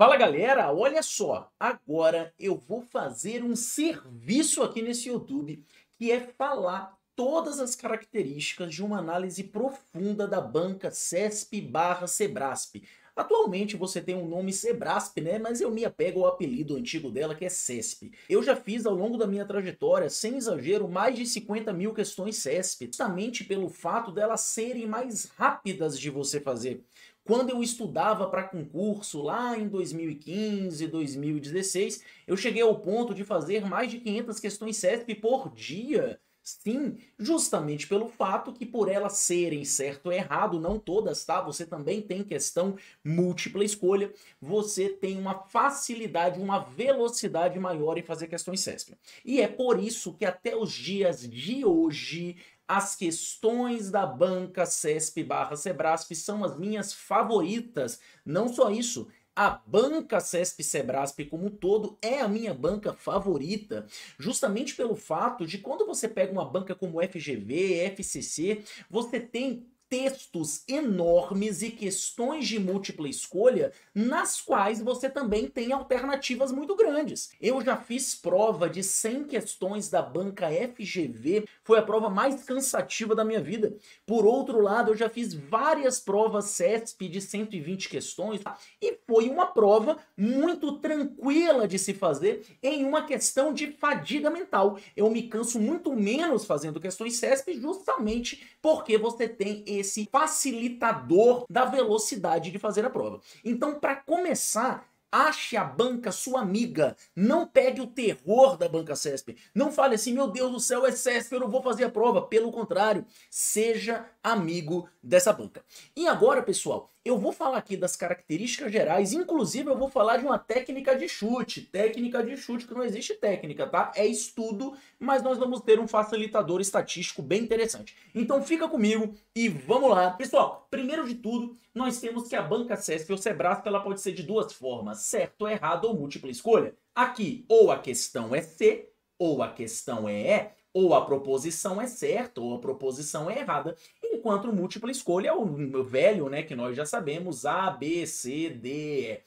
Fala galera, olha só, agora eu vou fazer um serviço aqui nesse YouTube que é falar todas as características de uma análise profunda da banca CESP barra Sebrasp. Atualmente você tem o um nome Sebrasp, né? Mas eu me apego ao apelido antigo dela, que é CESP. Eu já fiz ao longo da minha trajetória, sem exagero, mais de 50 mil questões CESP, justamente pelo fato delas serem mais rápidas de você fazer. Quando eu estudava para concurso lá em 2015, 2016, eu cheguei ao ponto de fazer mais de 500 questões CESP por dia. Sim, justamente pelo fato que por elas serem certo ou errado, não todas, tá? Você também tem questão múltipla escolha, você tem uma facilidade, uma velocidade maior em fazer questões CESP. E é por isso que até os dias de hoje as questões da banca CESP barra Sebrasp são as minhas favoritas. Não só isso, a banca CESP Sebrasp como um todo é a minha banca favorita, justamente pelo fato de quando você pega uma banca como FGV, FCC, você tem textos enormes e questões de múltipla escolha nas quais você também tem alternativas muito grandes. Eu já fiz prova de 100 questões da banca FGV, foi a prova mais cansativa da minha vida. Por outro lado, eu já fiz várias provas CESP de 120 questões tá? e foi uma prova muito tranquila de se fazer em uma questão de fadiga mental. Eu me canso muito menos fazendo questões CESP justamente porque você tem esse facilitador da velocidade de fazer a prova. Então, para começar, Ache a banca sua amiga. Não pegue o terror da banca CESP. Não fale assim, meu Deus do céu, é CESP, eu não vou fazer a prova. Pelo contrário, seja amigo dessa banca. E agora, pessoal, eu vou falar aqui das características gerais, inclusive eu vou falar de uma técnica de chute, técnica de chute que não existe técnica, tá? É estudo, mas nós vamos ter um facilitador estatístico bem interessante. Então fica comigo e vamos lá. Pessoal, primeiro de tudo, nós temos que a banca CESP ou Sebrasp, ela pode ser de duas formas, certo, errado ou múltipla escolha. Aqui, ou a questão é C, ou a questão é E, ou a proposição é certa ou a proposição é errada enquanto o múltipla escolha é o velho, né, que nós já sabemos, A, B, C, D, E.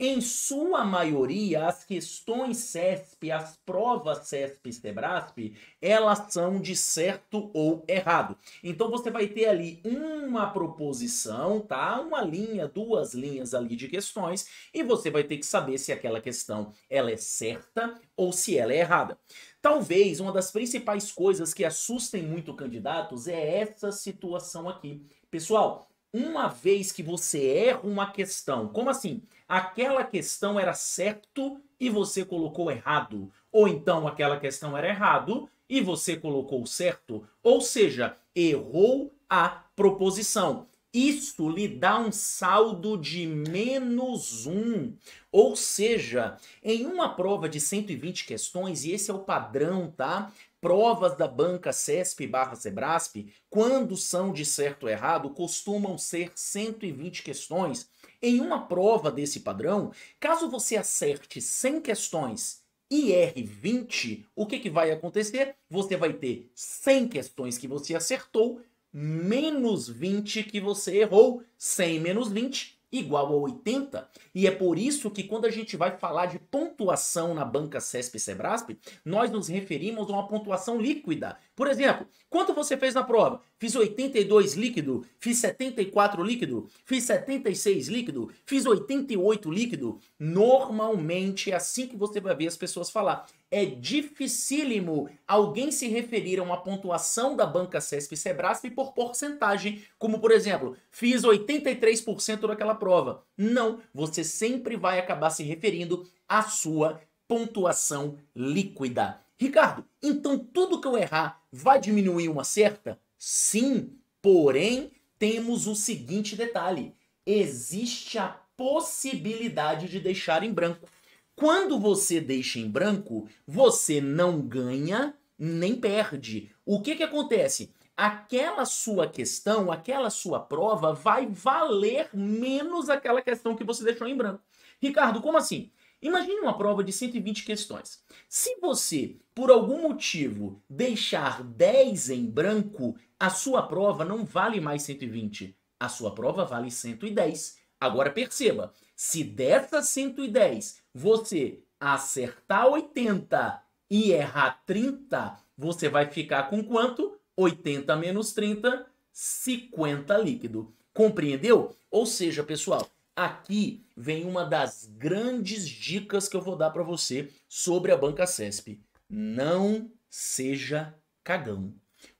Em sua maioria, as questões CESP, as provas CESP e SEBRASP, elas são de certo ou errado. Então você vai ter ali uma proposição, tá? Uma linha, duas linhas ali de questões, e você vai ter que saber se aquela questão ela é certa ou se ela é errada. Talvez uma das principais coisas que assustem muito candidatos é essa situação aqui. Pessoal, uma vez que você erra uma questão, como assim? Aquela questão era certo e você colocou errado, ou então aquela questão era errado e você colocou certo, ou seja, errou a proposição. Isso lhe dá um saldo de menos um. Ou seja, em uma prova de 120 questões, e esse é o padrão, tá? Provas da banca CESP barra Sebrasp, quando são de certo ou errado, costumam ser 120 questões. Em uma prova desse padrão, caso você acerte 100 questões IR20, o que, que vai acontecer? Você vai ter 100 questões que você acertou, menos 20 que você errou. 100 menos 20 igual a 80. E é por isso que quando a gente vai falar de pontuação na banca CESP e Sebrasp, nós nos referimos a uma pontuação líquida. Por exemplo, quanto você fez na prova? Fiz 82 líquido, fiz 74 líquido, fiz 76 líquido, fiz 88 líquido. Normalmente é assim que você vai ver as pessoas falar é dificílimo alguém se referir a uma pontuação da banca CESP e Sebrasp por porcentagem, como por exemplo, fiz 83% daquela prova. Não, você sempre vai acabar se referindo à sua pontuação líquida. Ricardo, então tudo que eu errar vai diminuir uma certa? Sim, porém temos o seguinte detalhe: existe a possibilidade de deixar em branco. Quando você deixa em branco, você não ganha nem perde. O que, que acontece? Aquela sua questão, aquela sua prova vai valer menos aquela questão que você deixou em branco. Ricardo, como assim? Imagine uma prova de 120 questões. Se você, por algum motivo, deixar 10 em branco, a sua prova não vale mais 120. A sua prova vale 110. Agora perceba, se dessas 110 você acertar 80 e errar 30, você vai ficar com quanto? 80 menos 30, 50 líquido. Compreendeu? Ou seja, pessoal, aqui vem uma das grandes dicas que eu vou dar para você sobre a banca CESP. Não seja cagão.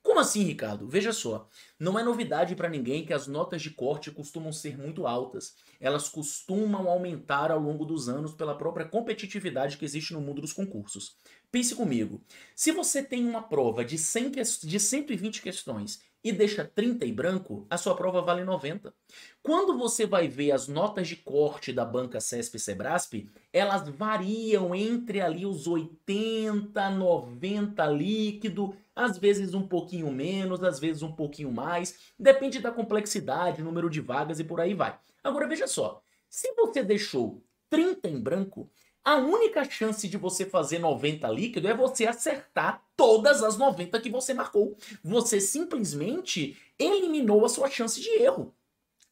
Como assim, Ricardo? Veja só, não é novidade para ninguém que as notas de corte costumam ser muito altas. Elas costumam aumentar ao longo dos anos pela própria competitividade que existe no mundo dos concursos. Pense comigo, se você tem uma prova de, 100, de 120 questões e deixa 30 em branco, a sua prova vale 90. Quando você vai ver as notas de corte da banca CESP e Sebrasp, elas variam entre ali os 80, 90 líquido, às vezes um pouquinho menos, às vezes um pouquinho mais, depende da complexidade, número de vagas e por aí vai. Agora veja só, se você deixou 30 em branco, a única chance de você fazer 90 líquido é você acertar todas as 90 que você marcou. Você simplesmente eliminou a sua chance de erro.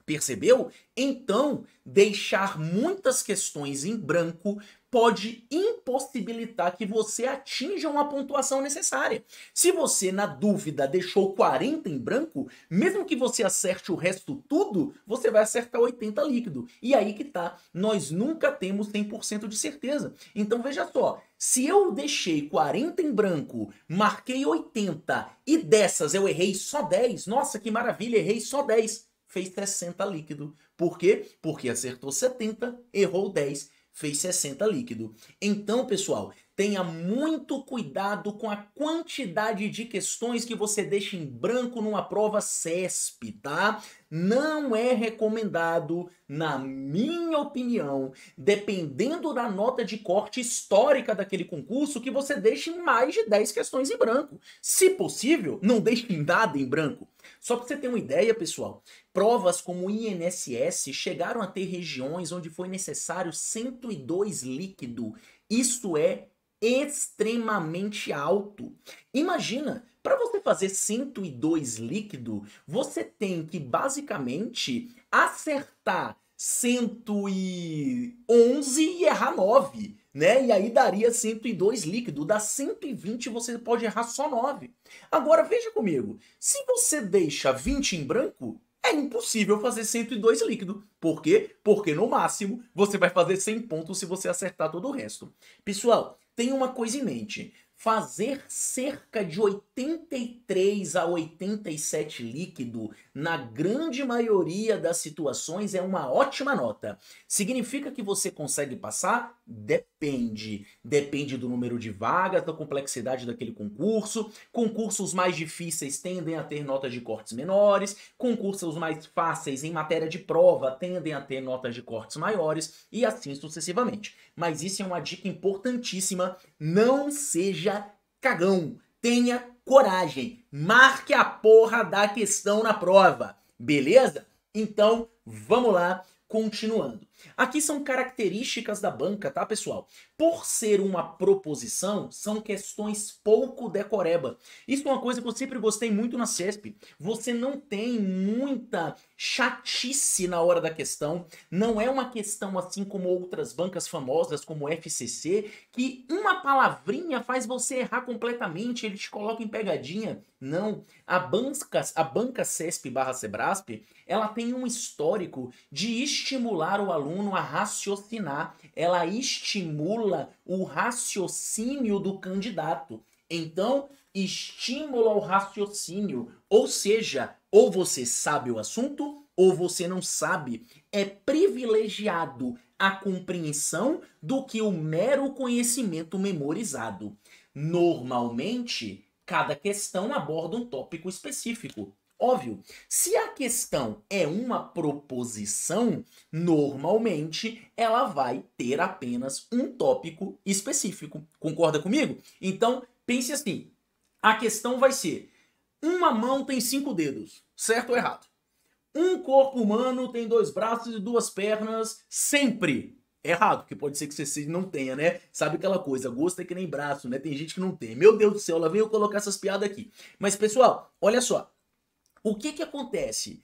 Percebeu? Então, deixar muitas questões em branco pode impossibilitar que você atinja uma pontuação necessária. Se você, na dúvida, deixou 40 em branco, mesmo que você acerte o resto tudo, você vai acertar 80 líquido. E aí que tá, nós nunca temos 100% de certeza. Então veja só, se eu deixei 40 em branco, marquei 80 e dessas eu errei só 10, nossa que maravilha, errei só 10 fez 60 líquido. Por quê? Porque acertou 70, errou 10, fez 60 líquido. Então, pessoal, Tenha muito cuidado com a quantidade de questões que você deixa em branco numa prova CESP, tá? Não é recomendado, na minha opinião, dependendo da nota de corte histórica daquele concurso, que você deixe mais de 10 questões em branco. Se possível, não deixe nada em branco. Só para você ter uma ideia, pessoal, provas como o INSS chegaram a ter regiões onde foi necessário 102 líquido. Isso é extremamente alto. Imagina, para você fazer 102 líquido, você tem que basicamente acertar 111 e errar 9, né? E aí daria 102 líquido. Da 120 você pode errar só 9. Agora veja comigo, se você deixa 20 em branco, é impossível fazer 102 líquido. Por quê? Porque no máximo você vai fazer 100 pontos se você acertar todo o resto. Pessoal, tenha uma coisa em mente. Fazer cerca de 83 a 87 líquido, na grande maioria das situações, é uma ótima nota. Significa que você consegue passar? Depende. Depende do número de vagas, da complexidade daquele concurso. Concursos mais difíceis tendem a ter notas de cortes menores. Concursos mais fáceis em matéria de prova tendem a ter notas de cortes maiores e assim sucessivamente. Mas isso é uma dica importantíssima. Não seja seja cagão. Tenha coragem. Marque a porra da questão na prova. Beleza? Então, vamos lá, continuando. Aqui são características da banca, tá, pessoal? Por ser uma proposição, são questões pouco decoreba. Isso é uma coisa que eu sempre gostei muito na CESP. Você não tem muita chatice na hora da questão. Não é uma questão assim como outras bancas famosas, como o FCC, que uma palavrinha faz você errar completamente, ele te coloca em pegadinha. Não. A banca, a banca CESP barra Sebrasp, ela tem um histórico de estimular o aluno aluno a raciocinar, ela estimula o raciocínio do candidato. Então, estimula o raciocínio, ou seja, ou você sabe o assunto ou você não sabe. É privilegiado a compreensão do que o mero conhecimento memorizado. Normalmente, cada questão aborda um tópico específico. Óbvio, se a questão é uma proposição, normalmente ela vai ter apenas um tópico específico. Concorda comigo? Então, pense assim: a questão vai ser: uma mão tem cinco dedos, certo ou errado? Um corpo humano tem dois braços e duas pernas, sempre errado, porque pode ser que você não tenha, né? Sabe aquela coisa, gosto é que nem braço, né? Tem gente que não tem. Meu Deus do céu, lá vem eu colocar essas piadas aqui. Mas, pessoal, olha só. O que que acontece?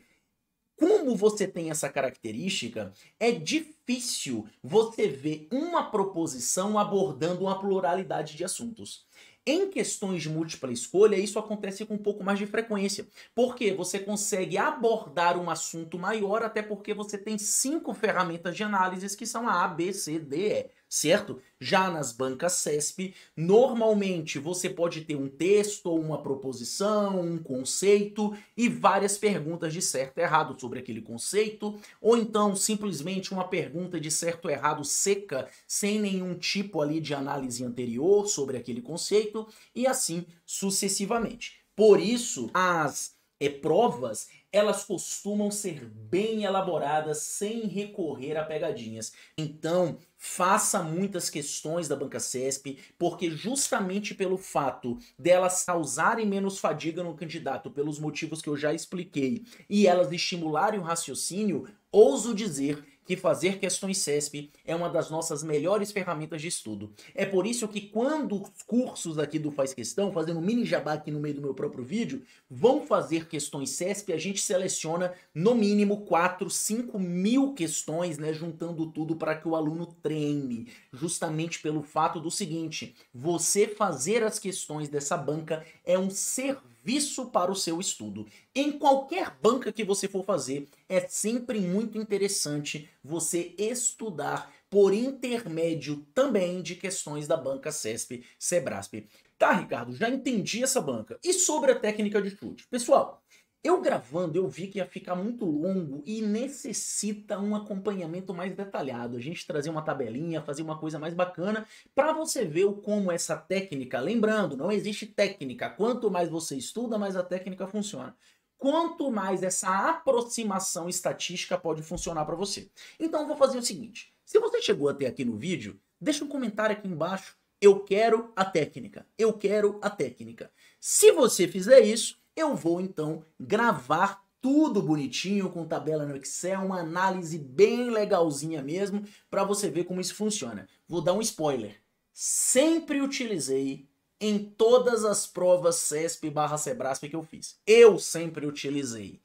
Como você tem essa característica, é difícil você ver uma proposição abordando uma pluralidade de assuntos. Em questões de múltipla escolha, isso acontece com um pouco mais de frequência, porque você consegue abordar um assunto maior, até porque você tem cinco ferramentas de análise que são a A, B, C, D, E certo? Já nas bancas CESP, normalmente você pode ter um texto, uma proposição, um conceito e várias perguntas de certo e errado sobre aquele conceito, ou então simplesmente uma pergunta de certo e errado seca, sem nenhum tipo ali de análise anterior sobre aquele conceito e assim sucessivamente. Por isso, as é, provas, elas costumam ser bem elaboradas sem recorrer a pegadinhas. Então, faça muitas questões da banca CESP, porque justamente pelo fato delas causarem menos fadiga no candidato, pelos motivos que eu já expliquei, e elas estimularem o raciocínio, ouso dizer que fazer questões CESP é uma das nossas melhores ferramentas de estudo. É por isso que quando os cursos aqui do Faz Questão, fazendo um mini jabá aqui no meio do meu próprio vídeo, vão fazer questões CESP, a gente seleciona no mínimo 4, 5 mil questões, né, juntando tudo para que o aluno treine, justamente pelo fato do seguinte, você fazer as questões dessa banca é um serviço serviço para o seu estudo. Em qualquer banca que você for fazer, é sempre muito interessante você estudar por intermédio também de questões da banca CESP, Sebrasp. Tá, Ricardo, já entendi essa banca. E sobre a técnica de chute? Pessoal, eu gravando, eu vi que ia ficar muito longo e necessita um acompanhamento mais detalhado. A gente trazer uma tabelinha, fazer uma coisa mais bacana para você ver como essa técnica, lembrando, não existe técnica. Quanto mais você estuda, mais a técnica funciona. Quanto mais essa aproximação estatística pode funcionar para você. Então eu vou fazer o seguinte: se você chegou até aqui no vídeo, deixa um comentário aqui embaixo. Eu quero a técnica. Eu quero a técnica. Se você fizer isso, eu vou então gravar tudo bonitinho com tabela no Excel, uma análise bem legalzinha mesmo, para você ver como isso funciona. Vou dar um spoiler. Sempre utilizei em todas as provas CESP barra Sebrasp que eu fiz. Eu sempre utilizei.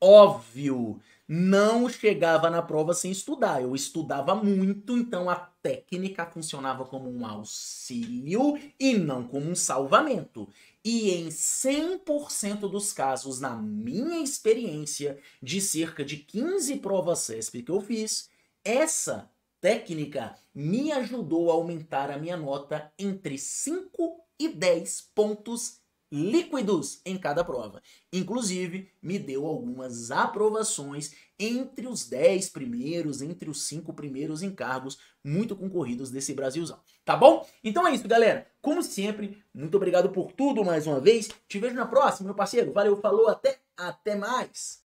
Óbvio, não chegava na prova sem estudar. Eu estudava muito, então a técnica funcionava como um auxílio e não como um salvamento. E em 100% dos casos, na minha experiência de cerca de 15 provas CESP que eu fiz, essa técnica me ajudou a aumentar a minha nota entre 5 e 10 pontos líquidos em cada prova. Inclusive, me deu algumas aprovações entre os 10 primeiros, entre os 5 primeiros encargos muito concorridos desse Brasilzão. Tá bom? Então é isso, galera. Como sempre, muito obrigado por tudo mais uma vez. Te vejo na próxima, meu parceiro. Valeu, falou, até, até mais.